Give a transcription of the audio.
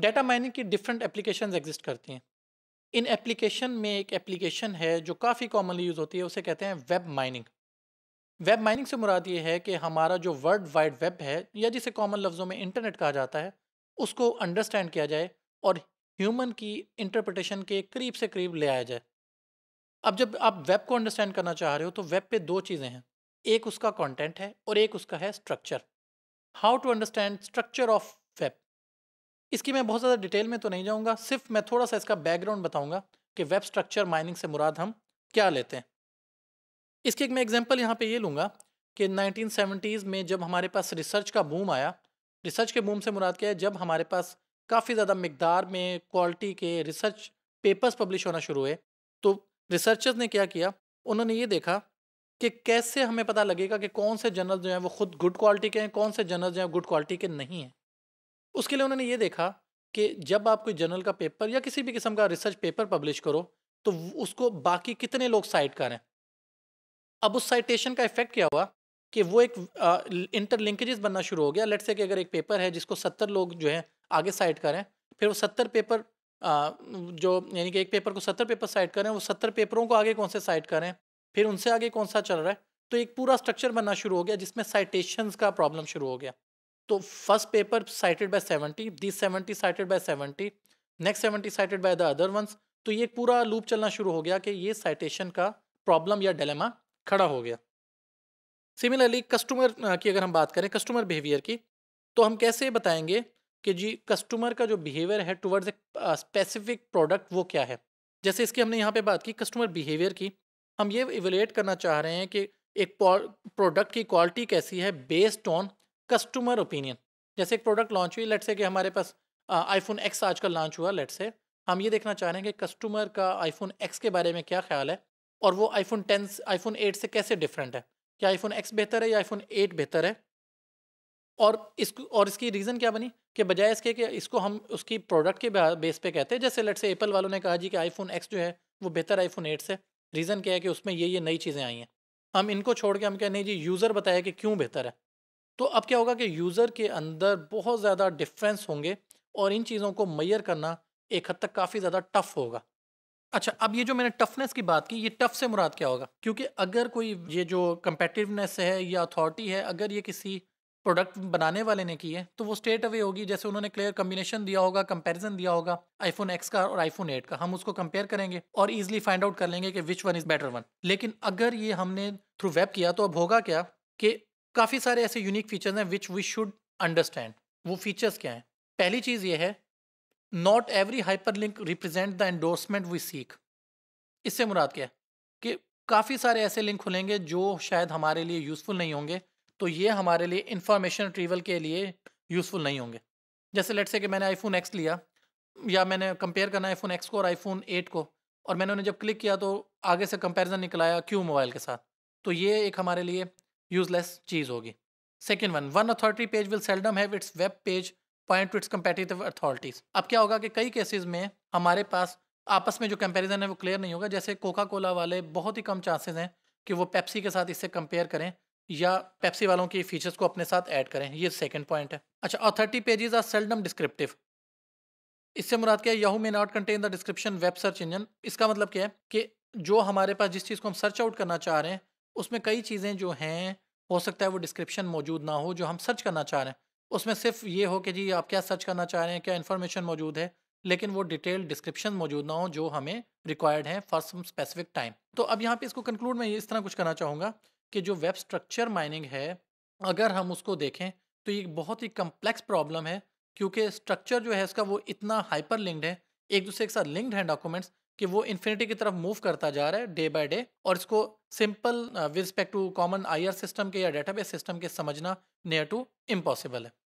data mining की different application exist करती हैं इन एप्लीकेशन में एक एप्लीकेशन है जो काफ़ी कॉमनली यूज़ होती है उसे कहते हैं वेब माइनिंग वेब माइनिंग से मुराद ये है कि हमारा जो वर्ल्ड वाइड वेब है या जिसे कॉमन लफ्ज़ों में इंटरनेट कहा जाता है उसको अंडरस्टैंड किया जाए और ह्यूमन की इंटरप्रटेशन के करीब से करीब ले आया जाए अब जब आप वेब को अंडरस्टैंड करना चाह रहे हो तो वेब पे दो चीज़ें हैं एक उसका कंटेंट है और एक उसका है structure how to understand structure of web इसकी मैं बहुत ज़्यादा डिटेल में तो नहीं जाऊँगा सिर्फ मैं थोड़ा सा इसका बैकग्राउंड बताऊँगा कि वेब स्ट्रक्चर माइनिंग से मुराद हम क्या लेते हैं इसके एक मैं एग्ज़ाम्पल यहाँ पर ये लूँगा कि नाइनटीन में जब हमारे पास रिसर्च का बूम आया रिसर्च के बूम से मुराद क्या है जब हमारे पास काफ़ी ज़्यादा मकदार में क्वालिटी के रिसर्च पेपर्स पब्लिश होना शुरू हुए तो रिसर्चर्स ने क्या किया उन्होंने ये देखा कि कैसे हमें पता लगेगा कि कौन से जर्नल जो हैं वो खुद गुड क्वालिटी के हैं कौन से जर्नल जो हैं गुड क्वालिटी के नहीं हैं उसके लिए उन्होंने ये देखा कि जब आप कोई जर्नल का पेपर या किसी भी किस्म का रिसर्च पेपर पब्लिश करो तो उसको बाकी कितने लोग साइट करें अब उस साइटेशन का इफेक्ट क्या हुआ कि वो एक इंटर बनना शुरू हो गया लेट से कि अगर एक पेपर है जिसको सत्तर लोग जो हैं आगे साइट करें फिर वो सत्तर पेपर आ, जो यानी कि एक पेपर को सत्तर पेपर साइट करें वो सत्तर पेपरों को आगे कौन से साइट करें फिर उनसे आगे कौन सा चल रहा है तो एक पूरा स्ट्रक्चर बनना शुरू हो गया जिसमें साइटेशंस का प्रॉब्लम शुरू हो गया तो first paper cited by seventy this seventy cited by seventy next seventy cited by the other ones तो ये पूरा लूप चलना शुरू हो गया कि ये साइटेशन का प्रॉब्लम या डिलेमा खड़ा हो गया सिमिलरली कस्टमर की अगर हम बात करें कस्टमर बिहेवियर की तो हम कैसे बताएंगे कि जी कस्टमर का जो बिहेवियर है टुवर्ड्स ए स्पेसिफिक प्रोडक्ट वो क्या है जैसे इसकी हमने यहाँ पे बात की कस्टमर बिहेवियर की हम ये इवेलुएट करना चाह रहे हैं कि एक प्रोडक्ट की क्वालिटी कैसी है बेस्ड ऑन कस्टमर ओपिनियन जैसे एक प्रोडक्ट लॉन्च हुई लेट से कि हमारे पास आईफोन एक्स आजकल लॉन्च हुआ लेट से हम ये देखना चाह रहे हैं कि कस्टमर का आईफोन एक्स के बारे में क्या ख्याल है और वो आईफोन टेन आईफोन एट से कैसे डिफरेंट है क्या आईफोन एक्स बेहतर है या आईफोन एट बेहतर है और इस और इसकी रीज़न क्या बनी कि बजाय इसके कि इसको हम उसकी प्रोडक्ट के बेस पे कहते हैं जैसे लेट से एप्पल वालों ने कहा जी कि आईफोन एक्स जो है वो बेहतर आईफोन एट से रीज़न क्या है कि उसमें ये ये नई चीज़ें आई हैं हम इनको छोड़ के हम कह नहीं जी यूज़र बताया कि क्यों बेहतर है तो अब क्या होगा कि यूज़र के अंदर बहुत ज़्यादा डिफ्रेंस होंगे और इन चीज़ों को मैयर करना एक हद तक काफ़ी ज़्यादा टफ होगा अच्छा अब ये जो मैंने टफनेस की बात की ये टफ से मुराद क्या होगा क्योंकि अगर कोई ये जो कंपेटिवनेस है या अथॉरिटी है अगर ये किसी प्रोडक्ट बनाने वाले ने की है तो वो स्टेट अवे होगी जैसे उन्होंने क्लियर कम्बिनेशन दिया होगा कंपैरिजन दिया होगा आईफोन एक्स का और आईफोन एट का हम उसको कंपेयर करेंगे और ईज़िली फाइंड आउट कर लेंगे कि which one is better one लेकिन अगर ये हमने थ्रू वेब किया तो अब होगा क्या कि काफ़ी सारे ऐसे यूनिक फीचर्स हैं विच वी शुड अंडरस्टैंड वो फीचर्स क्या हैं पहली चीज़ ये है not every hyperlink represent the endorsement we सीख इससे मुराद क्या है कि काफ़ी सारे ऐसे लिंक खुलेंगे जो शायद हमारे लिए यूज़फुल नहीं होंगे तो ये हमारे लिए इंफॉर्मेशन ट्रीवल के लिए यूज़फुल नहीं होंगे जैसे लेट से कि मैंने आईफोन एक्स लिया या मैंने कंपेयर करना आईफोन एक्स को और आईफोन एट को और मैंने उन्हें जब क्लिक किया तो आगे से कंपैरिजन निकलाया क्यू मोबाइल के साथ तो ये एक हमारे लिए यूजलेस चीज़ होगी second one one authority page will seldom have its web page point to its competitive authorities अब क्या होगा कि कई केसेज में हमारे पास आपस में जो कंपेरिजन है वो क्लियर नहीं होगा जैसे कोका कोला वाले बहुत ही कम चांसेज हैं कि वो पेप्सी के साथ इससे कंपेयर करें या पेप्सी वालों की फीचर्स को अपने साथ ऐड करें ये सेकंड पॉइंट है अच्छा authority pages are seldom descriptive इससे मुराद क्या है Yahoo may not contain the description web search engine इसका मतलब क्या है कि जो हमारे पास जिस चीज़ को हम सर्च आउट करना चाह रहे हैं उसमें कई चीज़ें जो हैं हो सकता है वो डिस्क्रिप्शन मौजूद ना हो जो हम सर्च करना चाह रहे हैं उसमें सिर्फ ये हो कि जी आप क्या सर्च करना चाह रहे हैं क्या इन्फॉर्मेशन मौजूद है लेकिन वो डिटेल डिस्क्रिप्शन मौजूद ना हो जो हमें रिक्वायर्ड है फॉर सम स्पेसिफिक टाइम तो अब यहाँ पे इसको कंक्लूड में इस तरह कुछ करना चाहूँगा कि जो वेब स्ट्रक्चर माइनिंग है अगर हम उसको देखें तो ये बहुत ही कम्प्लेक्स प्रॉब्लम है क्योंकि स्ट्रक्चर जो है इसका वो इतना हाइपर लिंक्ड है एक दूसरे के साथ लिंक्ड है डॉक्यूमेंट्स कि वो इन्फिनिटी की तरफ मूव करता जा रहा है डे बाय डे और इसको simple with respect to common IR system के या डेटाबेस सिस्टम के समझना नियर टू इम्पॉसिबल है